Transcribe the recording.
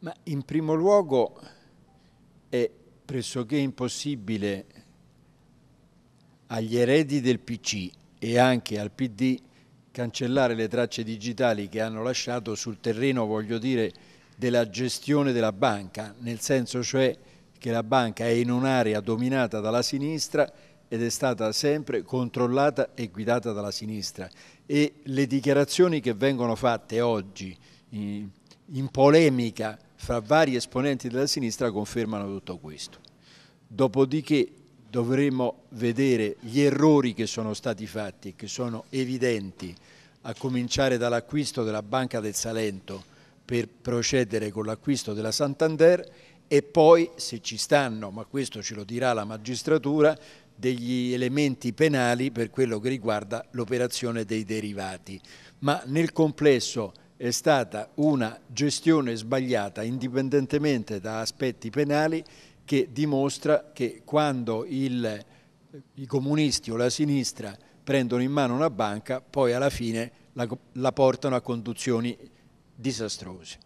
Ma in primo luogo è pressoché impossibile agli eredi del PC e anche al PD cancellare le tracce digitali che hanno lasciato sul terreno, voglio dire, della gestione della banca, nel senso cioè che la banca è in un'area dominata dalla sinistra ed è stata sempre controllata e guidata dalla sinistra e le dichiarazioni che vengono fatte oggi in polemica fra vari esponenti della sinistra confermano tutto questo. Dopodiché dovremo vedere gli errori che sono stati fatti, che sono evidenti, a cominciare dall'acquisto della Banca del Salento per procedere con l'acquisto della Santander e poi se ci stanno, ma questo ce lo dirà la magistratura, degli elementi penali per quello che riguarda l'operazione dei derivati. Ma nel complesso è stata una gestione sbagliata indipendentemente da aspetti penali che dimostra che quando il, i comunisti o la sinistra prendono in mano una banca poi alla fine la, la portano a conduzioni disastrose.